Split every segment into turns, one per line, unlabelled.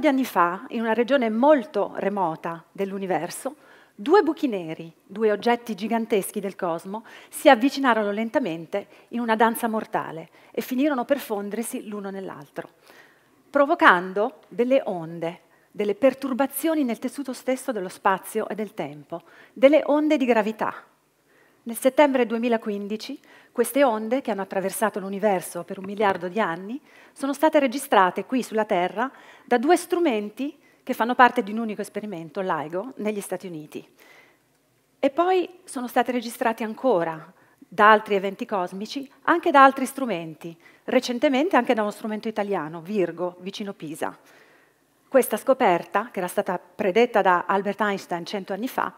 di anni fa, in una regione molto remota dell'universo, due buchi neri, due oggetti giganteschi del cosmo, si avvicinarono lentamente in una danza mortale e finirono per fondersi l'uno nell'altro, provocando delle onde, delle perturbazioni nel tessuto stesso dello spazio e del tempo, delle onde di gravità nel settembre 2015 queste onde, che hanno attraversato l'universo per un miliardo di anni, sono state registrate qui sulla Terra da due strumenti che fanno parte di un unico esperimento, LIGO, negli Stati Uniti. E poi sono state registrate ancora da altri eventi cosmici, anche da altri strumenti, recentemente anche da uno strumento italiano, Virgo, vicino Pisa. Questa scoperta, che era stata predetta da Albert Einstein cento anni fa,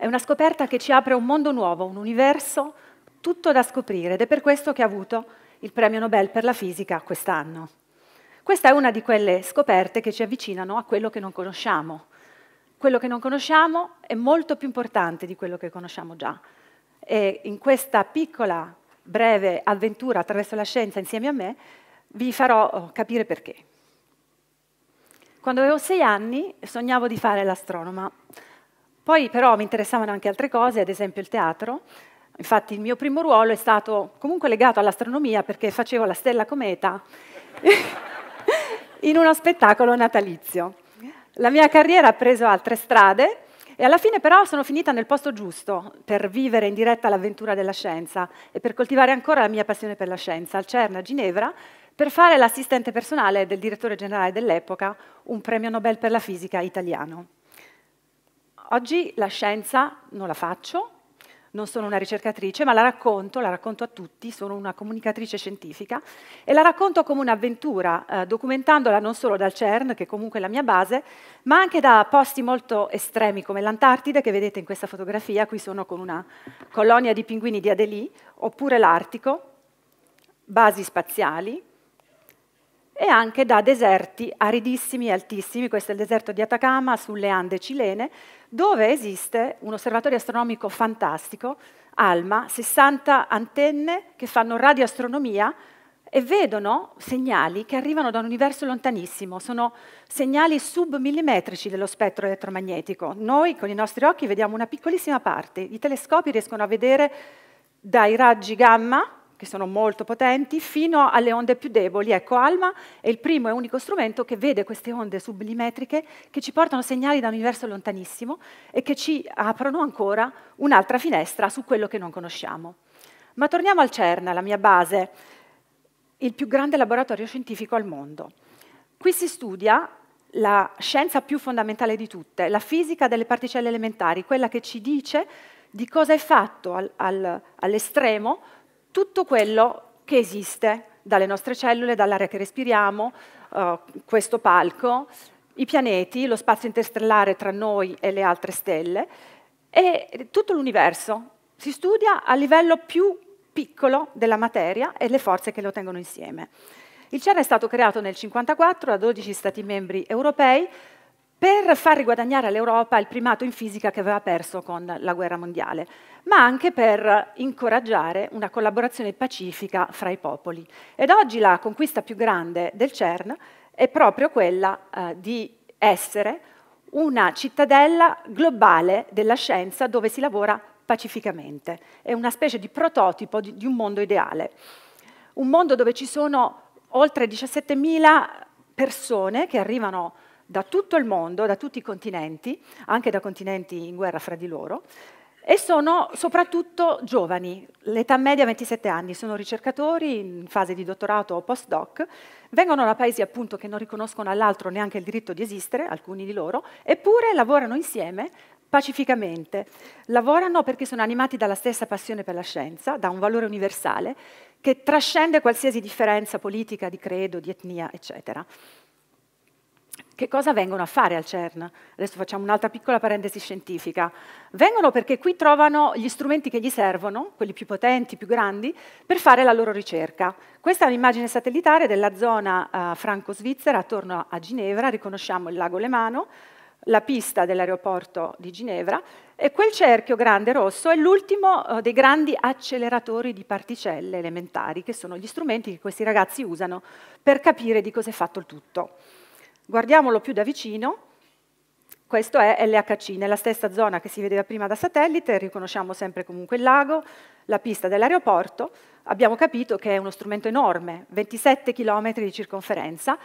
è una scoperta che ci apre un mondo nuovo, un universo tutto da scoprire ed è per questo che ha avuto il premio Nobel per la fisica quest'anno. Questa è una di quelle scoperte che ci avvicinano a quello che non conosciamo. Quello che non conosciamo è molto più importante di quello che conosciamo già. E in questa piccola, breve avventura attraverso la scienza insieme a me vi farò oh, capire perché. Quando avevo sei anni sognavo di fare l'astronoma. Poi però mi interessavano anche altre cose, ad esempio il teatro. Infatti il mio primo ruolo è stato comunque legato all'astronomia perché facevo la stella cometa in uno spettacolo natalizio. La mia carriera ha preso altre strade e alla fine però sono finita nel posto giusto per vivere in diretta l'avventura della scienza e per coltivare ancora la mia passione per la scienza al CERN a Ginevra per fare l'assistente personale del direttore generale dell'epoca, un premio Nobel per la fisica italiano. Oggi la scienza non la faccio, non sono una ricercatrice, ma la racconto, la racconto a tutti, sono una comunicatrice scientifica e la racconto come un'avventura, eh, documentandola non solo dal CERN, che comunque è la mia base, ma anche da posti molto estremi come l'Antartide, che vedete in questa fotografia, qui sono con una colonia di pinguini di Adélie, oppure l'Artico, basi spaziali, e anche da deserti aridissimi e altissimi, questo è il deserto di Atacama sulle Ande cilene, dove esiste un osservatorio astronomico fantastico, ALMA, 60 antenne che fanno radioastronomia e vedono segnali che arrivano da un universo lontanissimo, sono segnali submillimetrici dello spettro elettromagnetico. Noi con i nostri occhi vediamo una piccolissima parte, i telescopi riescono a vedere dai raggi gamma che sono molto potenti, fino alle onde più deboli. Ecco, ALMA è il primo e unico strumento che vede queste onde submillimetriche che ci portano segnali da un universo lontanissimo e che ci aprono ancora un'altra finestra su quello che non conosciamo. Ma torniamo al CERN, la mia base, il più grande laboratorio scientifico al mondo. Qui si studia la scienza più fondamentale di tutte, la fisica delle particelle elementari, quella che ci dice di cosa è fatto al, al, all'estremo tutto quello che esiste dalle nostre cellule, dall'aria che respiriamo, uh, questo palco, i pianeti, lo spazio interstellare tra noi e le altre stelle e tutto l'universo. Si studia a livello più piccolo della materia e le forze che lo tengono insieme. Il CERN è stato creato nel 1954 da 12 Stati membri europei per far riguadagnare all'Europa il primato in fisica che aveva perso con la guerra mondiale, ma anche per incoraggiare una collaborazione pacifica fra i popoli. Ed oggi la conquista più grande del CERN è proprio quella eh, di essere una cittadella globale della scienza dove si lavora pacificamente. È una specie di prototipo di, di un mondo ideale. Un mondo dove ci sono oltre 17.000 persone che arrivano da tutto il mondo, da tutti i continenti, anche da continenti in guerra fra di loro, e sono soprattutto giovani, l'età media 27 anni, sono ricercatori in fase di dottorato o postdoc, vengono da paesi appunto che non riconoscono all'altro neanche il diritto di esistere, alcuni di loro, eppure lavorano insieme pacificamente, lavorano perché sono animati dalla stessa passione per la scienza, da un valore universale che trascende qualsiasi differenza politica, di credo, di etnia, eccetera che cosa vengono a fare al CERN? Adesso facciamo un'altra piccola parentesi scientifica. Vengono perché qui trovano gli strumenti che gli servono, quelli più potenti, più grandi, per fare la loro ricerca. Questa è un'immagine satellitare della zona eh, franco-svizzera attorno a Ginevra, riconosciamo il lago Lemano, la pista dell'aeroporto di Ginevra e quel cerchio grande rosso è l'ultimo eh, dei grandi acceleratori di particelle elementari, che sono gli strumenti che questi ragazzi usano per capire di cosa è fatto il tutto. Guardiamolo più da vicino, questo è LHC, nella stessa zona che si vedeva prima da satellite, riconosciamo sempre comunque il lago, la pista dell'aeroporto, abbiamo capito che è uno strumento enorme, 27 km di circonferenza,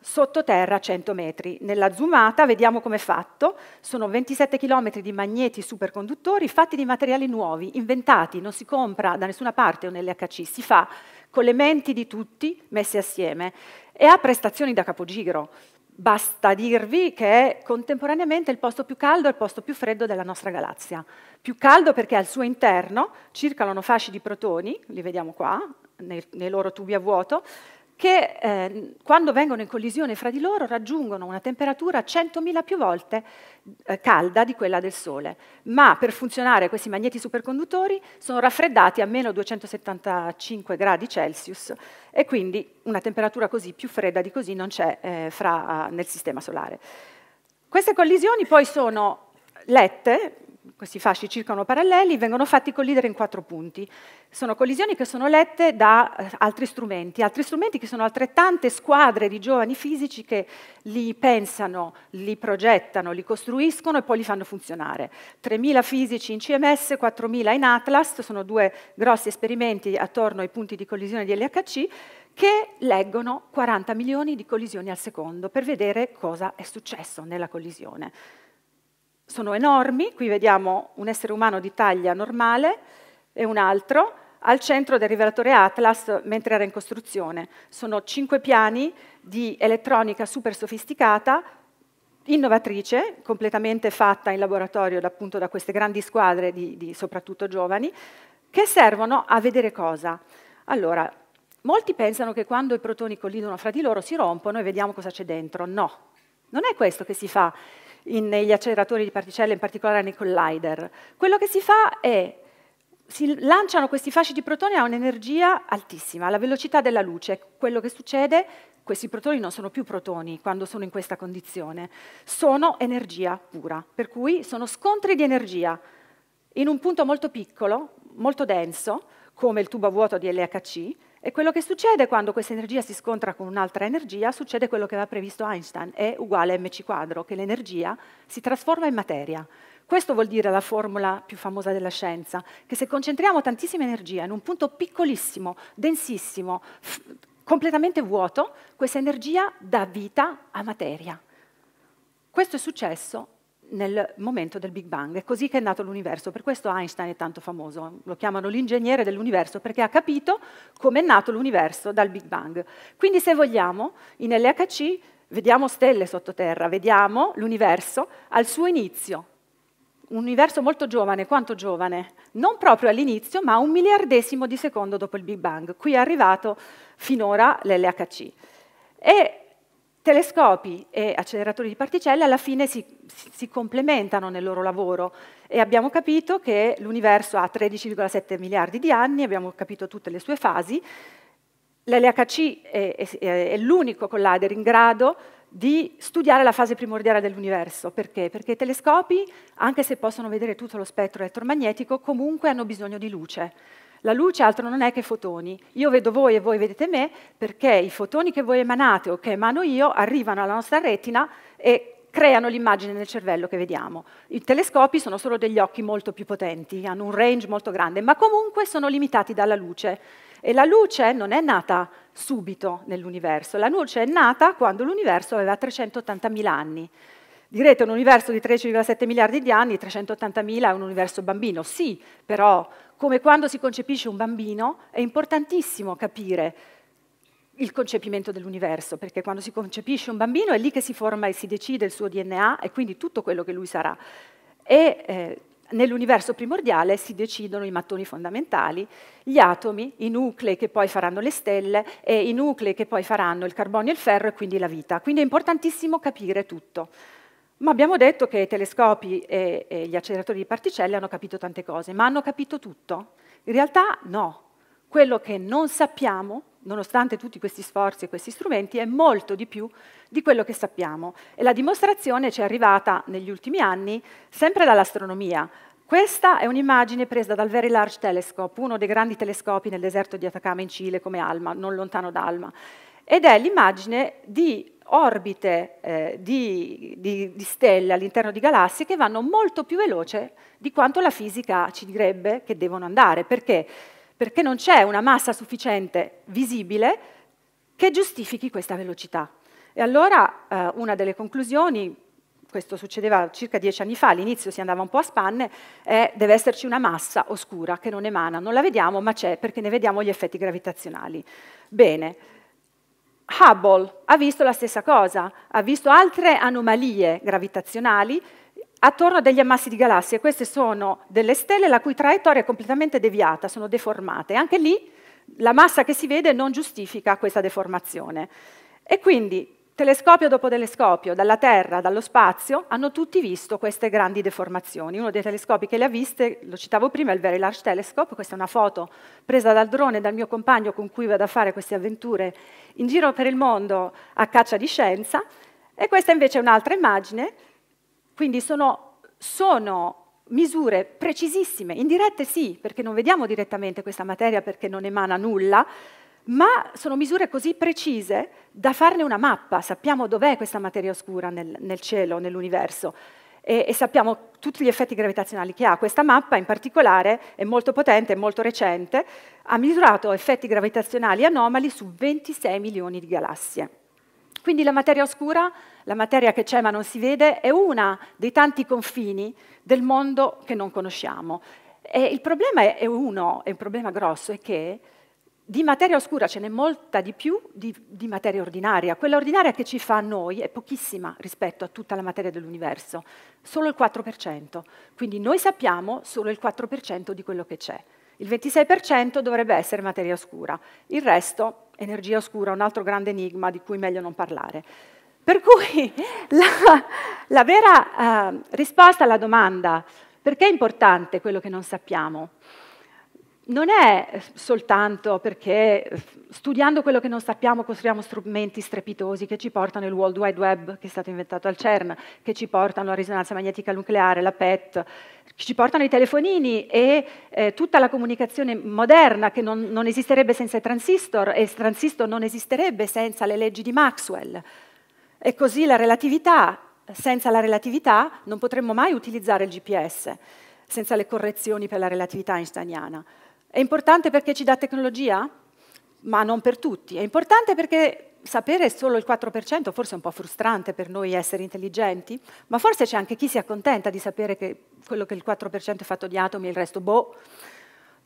sottoterra a 100 metri. Nella zoomata vediamo come è fatto, sono 27 km di magneti superconduttori fatti di materiali nuovi, inventati, non si compra da nessuna parte un LHC, si fa con le menti di tutti messi assieme e ha prestazioni da capogiro Basta dirvi che è contemporaneamente il posto più caldo e il posto più freddo della nostra galassia. Più caldo perché al suo interno circolano fasci di protoni, li vediamo qua, nei, nei loro tubi a vuoto, che eh, quando vengono in collisione fra di loro raggiungono una temperatura 100.000 più volte eh, calda di quella del Sole, ma per funzionare questi magneti superconduttori sono raffreddati a meno 275 gradi Celsius e quindi una temperatura così più fredda di così non c'è eh, fra, nel Sistema Solare. Queste collisioni poi sono lette questi fasci circolano paralleli, vengono fatti collidere in quattro punti. Sono collisioni che sono lette da eh, altri strumenti, altri strumenti che sono altrettante squadre di giovani fisici che li pensano, li progettano, li costruiscono e poi li fanno funzionare. 3.000 fisici in CMS, 4.000 in Atlas, sono due grossi esperimenti attorno ai punti di collisione di LHC che leggono 40 milioni di collisioni al secondo per vedere cosa è successo nella collisione sono enormi, qui vediamo un essere umano di taglia normale e un altro, al centro del rivelatore Atlas mentre era in costruzione. Sono cinque piani di elettronica super sofisticata, innovatrice, completamente fatta in laboratorio appunto da queste grandi squadre di, di soprattutto giovani, che servono a vedere cosa? Allora, molti pensano che quando i protoni collidono fra di loro si rompono e vediamo cosa c'è dentro. No, non è questo che si fa in, negli acceleratori di particelle, in particolare nei collider. Quello che si fa è si lanciano questi fasci di protoni a un'energia altissima, alla velocità della luce. Quello che succede, questi protoni non sono più protoni quando sono in questa condizione, sono energia pura, per cui sono scontri di energia in un punto molto piccolo, molto denso, come il tubo a vuoto di LHC, e quello che succede quando questa energia si scontra con un'altra energia, succede quello che aveva previsto Einstein, è uguale a mc quadro, che l'energia si trasforma in materia. Questo vuol dire la formula più famosa della scienza, che se concentriamo tantissima energia in un punto piccolissimo, densissimo, completamente vuoto, questa energia dà vita a materia. Questo è successo nel momento del Big Bang. È così che è nato l'universo, per questo Einstein è tanto famoso, lo chiamano l'ingegnere dell'universo perché ha capito come è nato l'universo dal Big Bang. Quindi se vogliamo, in LHC vediamo stelle sottoterra, vediamo l'universo al suo inizio, un universo molto giovane, quanto giovane? Non proprio all'inizio, ma un miliardesimo di secondo dopo il Big Bang. Qui è arrivato finora l'LHC. E Telescopi e acceleratori di particelle alla fine si, si complementano nel loro lavoro e abbiamo capito che l'universo ha 13,7 miliardi di anni, abbiamo capito tutte le sue fasi, l'LHC è, è, è l'unico collider in grado di studiare la fase primordiale dell'universo. Perché? Perché i telescopi, anche se possono vedere tutto lo spettro elettromagnetico, comunque hanno bisogno di luce. La luce altro non è che fotoni. Io vedo voi e voi vedete me perché i fotoni che voi emanate o che emano io arrivano alla nostra retina e creano l'immagine nel cervello che vediamo. I telescopi sono solo degli occhi molto più potenti, hanno un range molto grande, ma comunque sono limitati dalla luce. E la luce non è nata subito nell'universo, la luce è nata quando l'universo aveva 380.000 anni. Direte un universo di 13,7 miliardi di anni, 380 mila è un universo bambino. Sì, però come quando si concepisce un bambino è importantissimo capire il concepimento dell'universo, perché quando si concepisce un bambino è lì che si forma e si decide il suo DNA e quindi tutto quello che lui sarà. E eh, nell'universo primordiale si decidono i mattoni fondamentali, gli atomi, i nuclei che poi faranno le stelle e i nuclei che poi faranno il carbonio e il ferro e quindi la vita. Quindi è importantissimo capire tutto. Ma abbiamo detto che i telescopi e, e gli acceleratori di particelle hanno capito tante cose, ma hanno capito tutto? In realtà no. Quello che non sappiamo, nonostante tutti questi sforzi e questi strumenti, è molto di più di quello che sappiamo. E la dimostrazione ci è arrivata negli ultimi anni sempre dall'astronomia. Questa è un'immagine presa dal Very Large Telescope, uno dei grandi telescopi nel deserto di Atacama in Cile, come Alma, non lontano da Alma. Ed è l'immagine di orbite eh, di, di, di, stelle all'interno di galassie che vanno molto più veloce di quanto la fisica ci direbbe che devono andare. Perché? Perché non c'è una massa sufficiente visibile che giustifichi questa velocità. E allora eh, una delle conclusioni, questo succedeva circa dieci anni fa, all'inizio si andava un po' a spanne, è deve esserci una massa oscura che non emana, non la vediamo ma c'è perché ne vediamo gli effetti gravitazionali. Bene, Hubble ha visto la stessa cosa, ha visto altre anomalie gravitazionali attorno a degli ammassi di galassie. Queste sono delle stelle la cui traiettoria è completamente deviata, sono deformate. Anche lì la massa che si vede non giustifica questa deformazione. E quindi Telescopio dopo telescopio, dalla Terra, dallo spazio, hanno tutti visto queste grandi deformazioni. Uno dei telescopi che le ha viste, lo citavo prima, è il Very Large Telescope, questa è una foto presa dal drone dal mio compagno con cui vado a fare queste avventure in giro per il mondo a caccia di scienza, e questa invece è un'altra immagine, quindi sono, sono misure precisissime, indirette sì, perché non vediamo direttamente questa materia perché non emana nulla, ma sono misure così precise da farne una mappa, sappiamo dov'è questa materia oscura nel, nel cielo, nell'universo e, e, sappiamo tutti gli effetti gravitazionali che ha. Questa mappa in particolare è molto potente, è molto recente, ha misurato effetti gravitazionali anomali su 26 milioni di galassie. Quindi la materia oscura, la materia che c'è ma non si vede, è una dei tanti confini del mondo che non conosciamo. E il problema è uno, è un problema grosso, è che di materia oscura ce n'è molta di più di, di, materia ordinaria. Quella ordinaria che ci fa a noi è pochissima rispetto a tutta la materia dell'universo, solo il 4%. Quindi noi sappiamo solo il 4% di quello che c'è. Il 26% dovrebbe essere materia oscura, il resto energia oscura, un altro grande enigma di cui meglio non parlare. Per cui la, la vera eh, risposta alla domanda perché è importante quello che non sappiamo? non è soltanto perché studiando quello che non sappiamo costruiamo strumenti strepitosi che ci portano il World Wide Web che è stato inventato al CERN, che ci portano la risonanza magnetica nucleare, la PET, che ci portano i telefonini e eh, tutta la comunicazione moderna che non, non esisterebbe senza i transistor e il transistor non esisterebbe senza le leggi di Maxwell. E così la relatività, senza la relatività non potremmo mai utilizzare il GPS senza le correzioni per la relatività einsteiniana. È importante perché ci dà tecnologia? Ma non per tutti. È importante perché sapere solo il 4% forse è un po' frustrante per noi essere intelligenti, ma forse c'è anche chi si accontenta di sapere che quello che il 4% è fatto di atomi e il resto boh.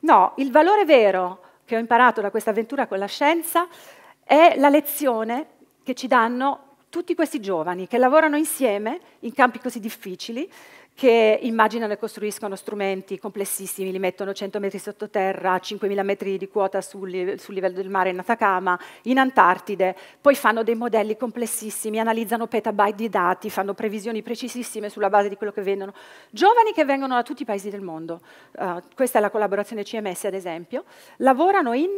No, il valore vero che ho imparato da questa avventura con la scienza è la lezione che ci danno tutti questi giovani che lavorano insieme in campi così difficili che immaginano e costruiscono strumenti complessissimi, li mettono 100 metri sottoterra, 5.000 metri di quota sul, sul, livello del mare in Atacama, in Antartide, poi fanno dei modelli complessissimi, analizzano petabyte di dati, fanno previsioni precisissime sulla base di quello che vendono. Giovani che vengono da tutti i paesi del mondo, uh, questa è la collaborazione CMS ad esempio, lavorano in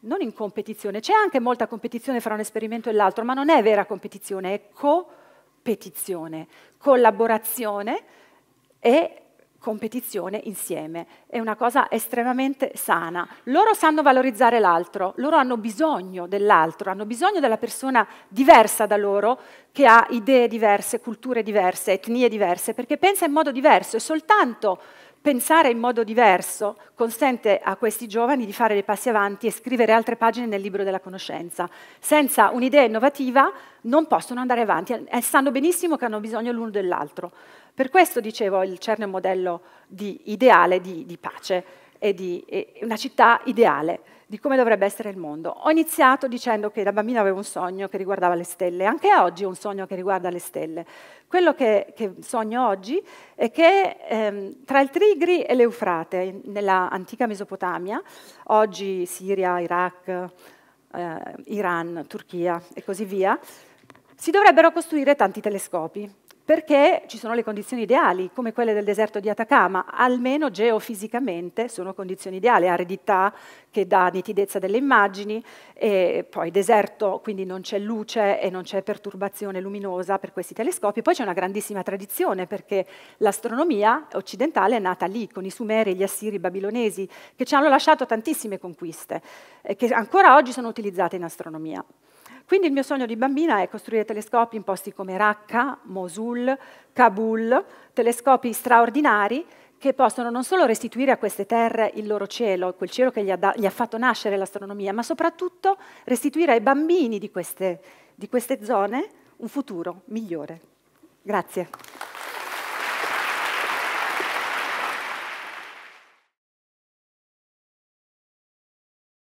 non in competizione, c'è anche molta competizione fra un esperimento e l'altro, ma non è vera competizione, è copetizione, collaborazione, e competizione insieme. È una cosa estremamente sana. Loro sanno valorizzare l'altro, loro hanno bisogno dell'altro, hanno bisogno della persona diversa da loro, che ha idee diverse, culture diverse, etnie diverse, perché pensa in modo diverso e soltanto Pensare in modo diverso consente a questi giovani di fare dei passi avanti e scrivere altre pagine nel libro della conoscenza. Senza un'idea innovativa non possono andare avanti e sanno benissimo che hanno bisogno l'uno dell'altro. Per questo, dicevo, il CERN è un modello di ideale di, di pace e di e una città ideale di come dovrebbe essere il mondo. Ho iniziato dicendo che da bambina avevo un sogno che riguardava le stelle, anche oggi ho un sogno che riguarda le stelle. Quello che, che sogno oggi è che ehm, tra il Tigri e l'Eufrate, nella antica Mesopotamia, oggi Siria, Iraq, eh, Iran, Turchia e così via, si dovrebbero costruire tanti telescopi perché ci sono le condizioni ideali, come quelle del deserto di Atacama, almeno geofisicamente sono condizioni ideali, aridità che dà nitidezza delle immagini, e poi deserto, quindi non c'è luce e non c'è perturbazione luminosa per questi telescopi, poi c'è una grandissima tradizione perché l'astronomia occidentale è nata lì, con i Sumeri, gli Assiri, i Babilonesi, che ci hanno lasciato tantissime conquiste, che ancora oggi sono utilizzate in astronomia. Quindi il mio sogno di bambina è costruire telescopi in posti come Raqqa, Mosul, Kabul, telescopi straordinari che possono non solo restituire a queste terre il loro cielo, quel cielo che gli ha, da, gli ha fatto nascere l'astronomia, ma soprattutto restituire ai bambini di queste, di queste zone un futuro migliore. Grazie.